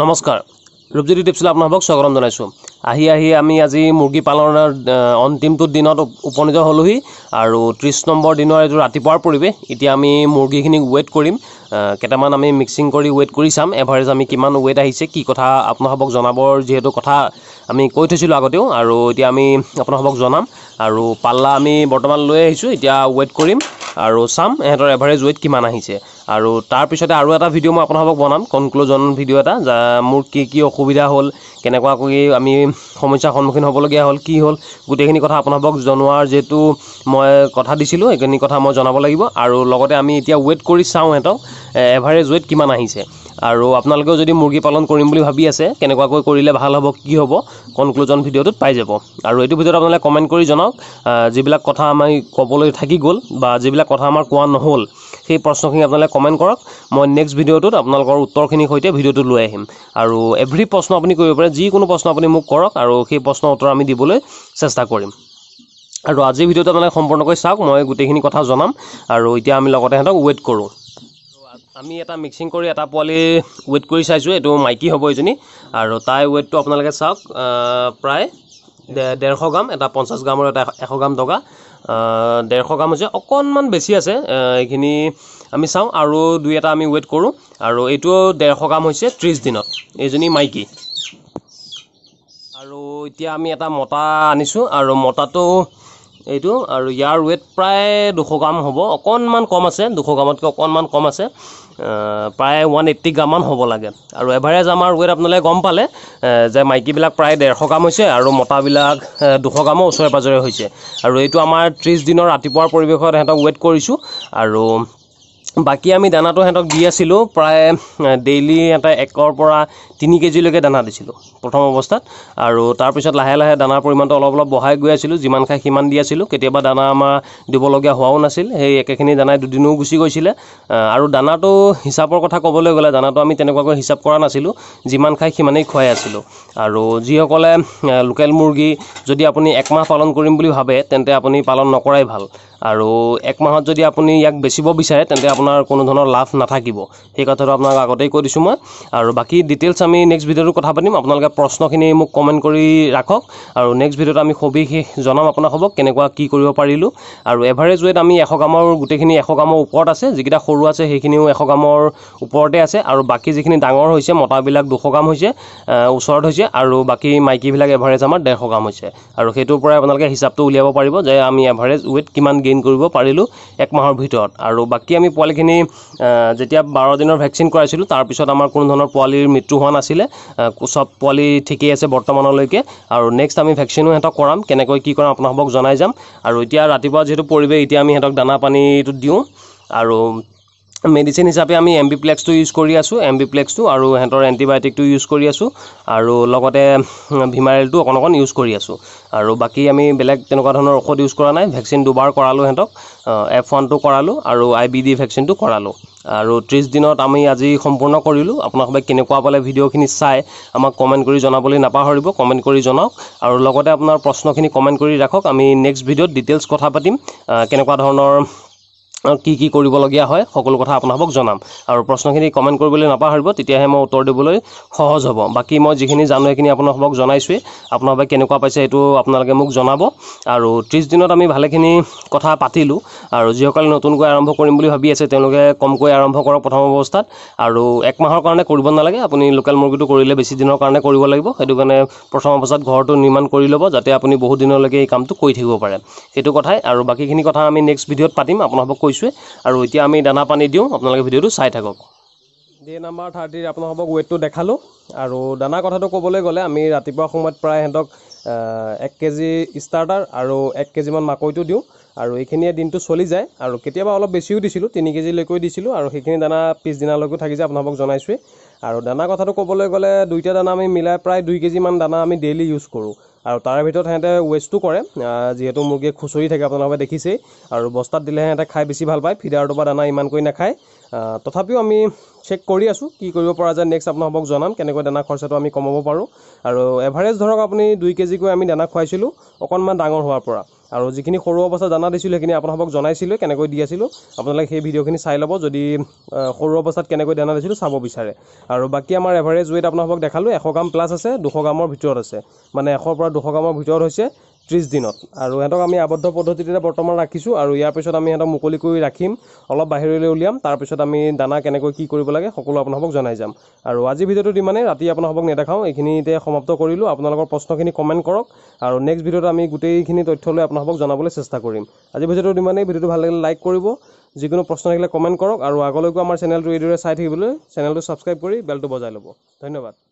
নমস্কাৰ ৰূপজ্যোতি টিপছলৈ আপোনালোকক স্বাগতম জনাইছোঁ আহি আহি আমি আজি মুৰ্গী পালনৰ অন্তিমটো দিনত উপনীত হ'লোহি আৰু ত্ৰিছ নম্বৰ দিনৰ এইটো ৰাতিপুৱাৰ পৰিৱেশ এতিয়া আমি মুৰ্গীখিনিক ৱেইট কৰিম কেইটামান আমি মিক্সিং কৰি ৱেইট কৰি চাম এভাৰেজ আমি কিমান ৱেইট আহিছে কি কথা আপোনালোকক জনাবৰ যিহেতু কথা আমি কৈ থৈছিলোঁ আগতেও আৰু এতিয়া আমি আপোনালোকক জনাম আৰু পাল্লা আমি বৰ্তমান লৈ আহিছোঁ এতিয়া ৱেইট কৰিম আৰু চাম এহেঁতৰ এভাৰেজ ৱেইট কিমান আহিছে আৰু তাৰপিছতে আৰু এটা ভিডিঅ' মই আপোনালোকক বনাম কনক্লুজন ভিডিঅ' এটা যা মোৰ কি কি অসুবিধা হ'ল কেনেকুৱাকৈ আমি সমস্যাৰ সন্মুখীন হ'বলগীয়া হ'ল কি হ'ল গোটেইখিনি কথা আপোনালোকক জনোৱাৰ যিহেতু মই কথা দিছিলোঁ সেইখিনি কথা মই জনাব লাগিব আৰু লগতে আমি এতিয়া ৱেইট কৰি চাওঁ সিহঁতক এভাৰেজ ৱেইট কিমান আহিছে আৰু আপোনালোকেও যদি মুৰ্গী পালন কৰিম বুলি ভাবি আছে কেনেকুৱাকৈ কৰিলে ভাল হ'ব কি হ'ব কনক্লুজন ভিডিঅ'টোত পাই যাব আৰু এইটো ভিতৰত আপোনালোকে কমেণ্ট কৰি জনাওক যিবিলাক কথা আমি ক'বলৈ থাকি গ'ল বা যিবিলাক কথা আমাৰ কোৱা নহ'ল সেই প্ৰশ্নখিনি আপোনালোকে কমেণ্ট কৰক মই নেক্সট ভিডিঅ'টোত আপোনালোকৰ উত্তৰখিনিৰ সৈতে ভিডিঅ'টো লৈ আহিম আৰু এভ্ৰি প্ৰশ্ন আপুনি কৰিব পাৰে যিকোনো প্ৰশ্ন আপুনি মোক কৰক আৰু সেই প্ৰশ্নৰ উত্তৰ আমি দিবলৈ চেষ্টা কৰিম আৰু আজিৰ ভিডিঅ'টো আপোনালোকে সম্পূৰ্ণকৈ চাওক মই গোটেইখিনি কথা জনাম আৰু এতিয়া আমি লগতে সিহঁতক ৱেইট কৰোঁ আমি এটা মিক্সিং কৰি এটা পোৱালি ৱেইট কৰি চাইছোঁ এইটো মাইকী হ'ব এইজনী আৰু তাই ৱেইটটো আপোনালোকে চাওক প্ৰায় ডেৰশ গ্ৰাম এটা পঞ্চাছ গ্ৰামৰ এটা এশ গ্ৰাম টকা ডেৰশ গ্ৰাম হৈছে অকণমান বেছি আছে এইখিনি আমি চাওঁ আৰু দুই এটা আমি ৱেইট কৰোঁ আৰু এইটো ডেৰশ গ্ৰাম হৈছে ত্ৰিছ দিনত এইজনী মাইকী আৰু এতিয়া আমি এটা মতা আনিছোঁ আৰু মতাটো এইটো আৰু ইয়াৰ ৱেট প্ৰায় দুশ গ্ৰাম হ'ব অকণমান কম আছে দুশ গ্ৰামতকৈ অকণমান কম আছে প্ৰায় ওৱান এইট্টি গ্ৰামমান হ'ব লাগে আৰু এভাৰেজ আমাৰ ৱেট আপোনালোকে গম পালে যে মাইকীবিলাক প্ৰায় ডেৰশ গ্ৰাম হৈছে আৰু মতাবিলাক দুশ গ্ৰামৰ ওচৰে পাঁজৰে হৈছে আৰু এইটো আমাৰ ত্ৰিছ দিনৰ ৰাতিপুৱাৰ পৰিৱেশত সিহঁতক ৱেট কৰিছোঁ আৰু বাকী আমি দানাটো সিহঁতক দি আছিলোঁ প্ৰায় ডেইলি এটা একৰ পৰা তিনি কেজিলৈকে দানা দিছিলোঁ প্ৰথম অৱস্থাত আৰু তাৰপিছত লাহে লাহে দানাৰ পৰিমাণটো অলপ অলপ বঢ়াই গৈ আছিলোঁ যিমান খাই সিমান দি আছিলোঁ কেতিয়াবা দানা আমাৰ দিবলগীয়া হোৱাও নাছিল সেই একেখিনি দানাই দুদিনো গুচি গৈছিলে আৰু দানাটো হিচাপৰ কথা ক'বলৈ গ'লে দানাটো আমি তেনেকুৱাকৈ হিচাপ কৰা নাছিলোঁ যিমান খাই সিমানেই খুৱাই আছিলোঁ আৰু যিসকলে লোকেল মুৰ্গী যদি আপুনি এক মাহ পালন কৰিম বুলি ভাবে তেন্তে আপুনি পালন নকৰাই ভাল আৰু এক মাহত যদি আপুনি ইয়াক বেচিব বিচাৰে তেন্তে আপোনাৰ কোনো ধৰণৰ লাভ নাথাকিব সেই কথাটো আপোনাক আগতেই কৈ দিছোঁ মই আৰু বাকী ডিটেইলছ আমি নেক্সট ভিডিঅ'টো কথা পাতিম আপোনালোকে প্ৰশ্নখিনি মোক কমেণ্ট কৰি ৰাখক আৰু নেক্সট ভিডিঅ'টো আমি সবিশেষ জনাম আপোনাক হ'ব কেনেকুৱা কি কৰিব পাৰিলোঁ আৰু এভাৰেজ ৱেট আমি এশ গ্ৰামৰ গোটেইখিনি এশ গ্ৰামৰ ওপৰত আছে যিকেইটা সৰু আছে সেইখিনিও এশ গ্ৰামৰ ওপৰতে আছে আৰু বাকী যিখিনি ডাঙৰ হৈছে মতাবিলাক দুশ গ্ৰাম হৈছে ওচৰত হৈছে আৰু বাকী মাইকীবিলাক এভাৰেজ আমাৰ ডেৰশ গ্ৰাম হৈছে আৰু সেইটোৰ পৰাই আপোনালোকে হিচাপটো উলিয়াব পাৰিব যে আমি এভাৰেজ ৱেট কিমান গেইন গেইন কৰিব পাৰিলোঁ এক মাহৰ ভিতৰত আৰু বাকী আমি পোৱালিখিনি যেতিয়া বাৰ দিনৰ ভেকচিন কৰাইছিলোঁ তাৰপিছত আমাৰ কোনো ধৰণৰ পোৱালিৰ মৃত্যু হোৱা নাছিলে চব পোৱালি ঠিকেই আছে বৰ্তমানলৈকে আৰু নেক্সট আমি ভেকচিনো সিহঁতক কৰাম কেনেকৈ কি কৰাম আপোনালোকক জনাই যাম আৰু এতিয়া ৰাতিপুৱা যিহেতু পৰিৱেশ এতিয়া আমি সিহঁতক দানা পানীটো দিওঁ আৰু মেডিচিন হিচাপে আমি এম বিপ্লেক্সটো ইউজ কৰি আছোঁ এম বিপ্লেক্সটো আৰু সিহঁতৰ এণ্টিবায়'টিকটো ইউজ কৰি আছোঁ আৰু লগতে ভিমাৰেলটো অকণ অকণ ইউজ কৰি আছোঁ আৰু বাকী আমি বেলেগ তেনেকুৱা ধৰণৰ ঔষধ ইউজ কৰা নাই ভেকচিন দুবাৰ কৰালোঁ সিহঁতক এফ ওৱানটো কৰালোঁ আৰু আই বি ডি ভেকচিনটো কৰালোঁ আৰু ত্ৰিছ দিনত আমি আজি সম্পূৰ্ণ কৰিলোঁ আপোনালোকে কেনেকুৱা পালে ভিডিঅ'খিনি চাই আমাক কমেণ্ট কৰি জনাবলৈ নাপাহৰিব কমেণ্ট কৰি জনাওক আৰু লগতে আপোনাৰ প্ৰশ্নখিনি কমেণ্ট কৰি ৰাখক আমি নেক্সট ভিডিঅ'ত ডিটেইলছ কথা পাতিম কেনেকুৱা ধৰণৰ কি কি কৰিবলগীয়া হয় সকলো কথা আপোনালোকক জনাম আৰু প্ৰশ্নখিনি কমেণ্ট কৰিবলৈ নাপাহৰিব তেতিয়াহে মই উত্তৰ দিবলৈ সহজ হ'ব বাকী মই যিখিনি জানো সেইখিনি আপোনালোকক জনাইছোঁৱেই আপোনাৰ কেনেকুৱা পাইছে সেইটো আপোনালোকে মোক জনাব আৰু ত্ৰিছ দিনত আমি ভালেখিনি কথা পাতিলোঁ আৰু যিসকলে নতুনকৈ আৰম্ভ কৰিম বুলি ভাবি আছে তেওঁলোকে কমকৈ আৰম্ভ কৰক প্ৰথম অৱস্থাত আৰু একমাহৰ কাৰণে কৰিব নালাগে আপুনি লোকেল মুৰ্গীটো কৰিলে বেছি দিনৰ কাৰণে কৰিব লাগিব সেইটো কাৰণে প্ৰথম অৱস্থাত ঘৰটো নিৰ্মাণ কৰি ল'ব যাতে আপুনি বহুত দিনলৈকে এই কামটো কৰি থাকিব পাৰে সেইটো কথাই আৰু বাকীখিনি কথা আমি নেক্সট ভিডিঅ'ত পাতিম আপোনালোকক কৈ কৈছোঁৱে আৰু এতিয়া আমি দানা পানী দিওঁ আপোনালোকে ভিডিঅ'টো চাই থাকক ডে নাম্বাৰ থাৰ্টিৰ আপোনালোকক ৱেটটো দেখালোঁ আৰু দানা কথাটো ক'বলৈ গ'লে আমি ৰাতিপুৱা সময়ত প্ৰায় সিহঁতক এক কেজি ষ্টাৰ্টাৰ আৰু এক কেজিমান মাকৈটো দিওঁ আৰু এইখিনিয়ে দিনটো চলি যায় আৰু কেতিয়াবা অলপ বেছিও দিছিলোঁ তিনি কেজিলৈকেও দিছিলোঁ আৰু সেইখিনি দানা পিছদিনালৈকেও থাকি যায় আপোনালোকক জনাইছোঁৱেই আৰু দানা কথাটো ক'বলৈ গ'লে দুইটা দানা আমি মিলাই প্ৰায় দুই কেজিমান দানা আমি ডেইলি ইউজ কৰোঁ আৰু তাৰ ভিতৰত সিহঁতে ৱেষ্টো কৰে যিহেতু মুৰ্গীয়ে খুচৰি থাকে আপোনালোকে দেখিছেই আৰু বস্তাত দিলে সিহঁতে খাই বেছি ভাল পায় ফিডাৰটো বা দানা ইমানকৈ নাখায় তথাপিও আমি চেক কৰি আছোঁ কি কৰিব পৰা যায় নেক্সট আপোনালোকক জনাম কেনেকৈ দানা খৰচাটো আমি কমাব পাৰোঁ আৰু এভাৰেজ ধৰক আপুনি দুই কেজিকৈ আমি দানা খুৱাইছিলোঁ অকণমান ডাঙৰ হোৱাৰ পৰা আৰু যিখিনি সৰু অৱস্থাত দানা দিছিলোঁ সেইখিনি আপোনালোকক জনাইছিলোঁ কেনেকৈ দি আছিলোঁ আপোনালোকে সেই ভিডিঅ'খিনি চাই ল'ব যদি সৰু অৱস্থাত কেনেকৈ দানা দিছিলোঁ চাব বিচাৰে আৰু বাকী আমাৰ এভাৰেজ ৱেইট আপোনালোকক দেখালোঁ এশ গ্ৰাম প্লাছ আছে দুশ গ্ৰামৰ ভিতৰত আছে মানে এশৰ পৰা দুশ গ্ৰামৰ ভিতৰত হৈছে ত্ৰিছ দিনত আৰু সিহঁতক আমি আৱদ্ধ পদ্ধতিতে বৰ্তমান ৰাখিছোঁ আৰু ইয়াৰ পিছত আমি সিহঁতক মুকলি কৰি ৰাখিম অলপ বাহিৰলৈ উলিয়াম তাৰপিছত আমি দানা কেনেকৈ কি কৰিব লাগে সকলো আপোনালোকক জনাই যাম আৰু আজি ভিডিঅ'টো ইমানেই ৰাতি আপোনালোকক নেদেখাওঁ এইখিনি এতিয়া সমাপ্ত কৰিলোঁ আপোনালোকৰ প্ৰশ্নখিনি কমেণ্ট কৰক আৰু নেক্সট ভিডিঅ'ত আমি গোটেইখিনি তথ্য লৈ আপোনাসক জনাবলৈ চেষ্টা কৰিম আজি ভিডিঅ'টো ইমানেই ভিডিঅ'টো ভাল লাগিলে লাইক কৰিব যিকোনো প্ৰশ্ন থাকিলে কমেণ্ট কৰক আৰু আগলৈকো আমাৰ চেনেলটো এইদৰে চাই থাকিবলৈ চেনেলটো ছাবস্ক্ৰাইব কৰি বেলটো বজাই ল'ব ধন্যবাদ